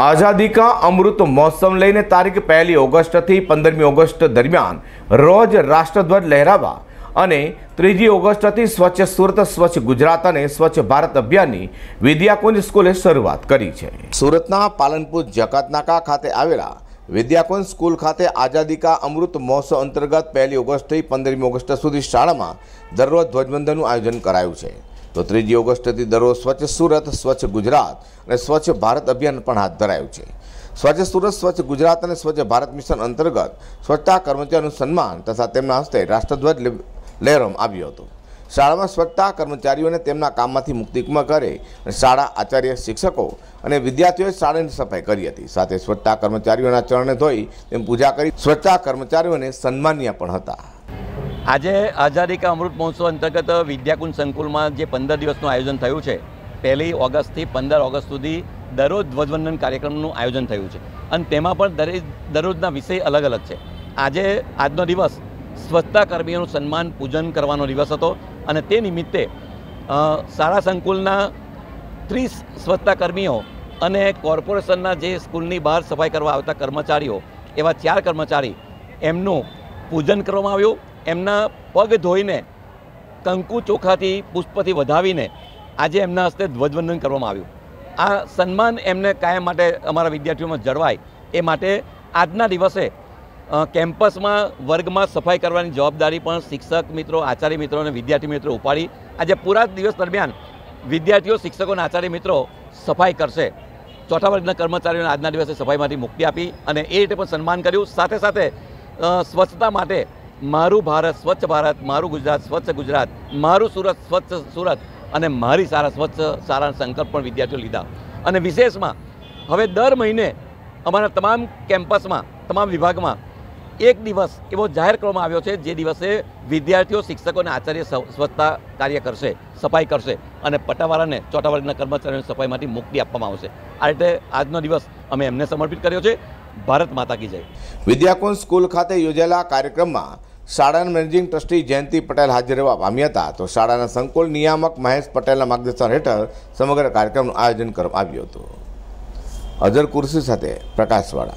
આઝાદી કા અમૃત મહોત્સવ લઈને તારીખ પહેલી ઓગસ્ટથી પંદરમી ઓગસ્ટ દરમિયાન રોજ રાષ્ટ્રધ્વજ લહેરાવા અને ત્રીજી ઓગસ્ટથી સ્વચ્છ સુરત સ્વચ્છ ગુજરાત અને સ્વચ્છ ભારત અભિયાનની વિદ્યાકુંજ સ્કૂલે શરૂઆત કરી છે સુરતના પાલનપુર જકાતનાકા ખાતે આવેલા વિદ્યાકુંજ સ્કૂલ ખાતે આઝાદી કા અમૃત મહોત્સવ અંતર્ગત પહેલી ઓગસ્ટથી પંદરમી ઓગસ્ટ સુધી શાળામાં દરરોજ ધ્વજવંદનનું આયોજન કરાયું છે તો ત્રીજી ઓગસ્ટથી દરરોજ સ્વચ્છ સુરત સ્વચ્છ ગુજરાત અને સ્વચ્છ ભારત અભિયાન પણ હાથ ધરાયું છે સ્વચ્છ સુરત સ્વચ્છ ગુજરાત અને સ્વચ્છ ભારત મિશન અંતર્ગત સ્વચ્છતા કર્મચારીનું સન્માન તથા તેમના હસ્તે રાષ્ટ્રધ્વજ લહેરવામાં આવ્યો હતો શાળામાં સ્વચ્છતા કર્મચારીઓને તેમના કામમાંથી મુક્તિમાં કરે અને શાળા આચાર્ય શિક્ષકો અને વિદ્યાર્થીઓએ શાળાની સફાઈ કરી હતી સાથે સ્વચ્છતા કર્મચારીઓના ચરણે ધોઈ તેમ પૂજા કરી સ્વચ્છતા કર્મચારીઓને સન્માન્ય પણ હતા આજે આઝાદી કા અમૃત મહોત્સવ અંતર્ગત વિદ્યાકુંજ સંકુલમાં જે પંદર દિવસનું આયોજન થયું છે પહેલી ઓગસ્ટથી પંદર ઓગસ્ટ સુધી દરરોજ ધ્વજવંદન કાર્યક્રમનું આયોજન થયું છે અને તેમાં પણ દરેક દરરોજના વિષય અલગ અલગ છે આજે આજનો દિવસ સ્વચ્છતા કર્મીઓનું સન્માન પૂજન કરવાનો દિવસ હતો અને તે નિમિત્તે શાળા સંકુલના ત્રીસ સ્વચ્છતા કર્મીઓ અને કોર્પોરેશનના જે સ્કૂલની બહાર સફાઈ કરવા આવતા કર્મચારીઓ એવા ચાર કર્મચારી એમનું પૂજન કરવામાં આવ્યું એમના પગ ધોઈને કંકુ ચોખાથી પુષ્પથી વધાવીને આજે એમના હસ્તે ધ્વજવંદન કરવામાં આવ્યું આ સન્માન એમને કાયમ માટે અમારા વિદ્યાર્થીઓમાં જળવાય એ માટે આજના દિવસે કેમ્પસમાં વર્ગમાં સફાઈ કરવાની જવાબદારી પણ શિક્ષક મિત્રો આચાર્ય મિત્રો અને વિદ્યાર્થી મિત્રો ઉપાડી આજે પૂરા દિવસ દરમિયાન વિદ્યાર્થીઓ શિક્ષકો અને આચાર્ય મિત્રો સફાઈ કરશે ચોથા વર્ગના કર્મચારીઓને આજના દિવસે સફાઈમાંથી મુક્તિ આપી અને એ રીતે પણ સન્માન કર્યું સાથે સાથે સ્વચ્છતા માટે મારું ભારત સ્વચ્છ ભારત મારું ગુજરાત સ્વચ્છ ગુજરાત મારું સુરત સ્વચ્છ સુરત અને મારી સારા સ્વચ્છ સારા સંકલ્પ પણ વિદ્યાર્થીઓ લીધા અને વિશેષમાં હવે દર મહિને અમારા તમામ કેમ્પસમાં તમામ વિભાગમાં એક દિવસ એવો જાહેર કરવામાં આવ્યો છે જે દિવસે વિદ્યાર્થીઓ શિક્ષકો અને આચાર્ય સ્વચ્છતા કાર્ય કરશે સફાઈ કરશે અને પટાવાળાને ચોટાવાળાના કર્મચારીઓને સફાઈમાંથી મુક્તિ આપવામાં આવશે આ રીતે આજનો દિવસ અમે એમને સમર્પિત કર્યો છે ભારત માતા કી જય વિદ્યાકુંજ સ્કૂલ ખાતે યોજાયેલા કાર્યક્રમમાં શાળાના મેનેજિંગ ટ્રસ્ટી જયંતિ પટેલ હાજર રહેવા પામ્યા હતા તો શાળાના સંકુલ નિયામક મહેશ પટેલના માર્ગદર્શન હેઠળ સમગ્ર કાર્યક્રમનું આયોજન કરવામાં આવ્યું હતું અઝર કુર્સી સાથે પ્રકાશવાળા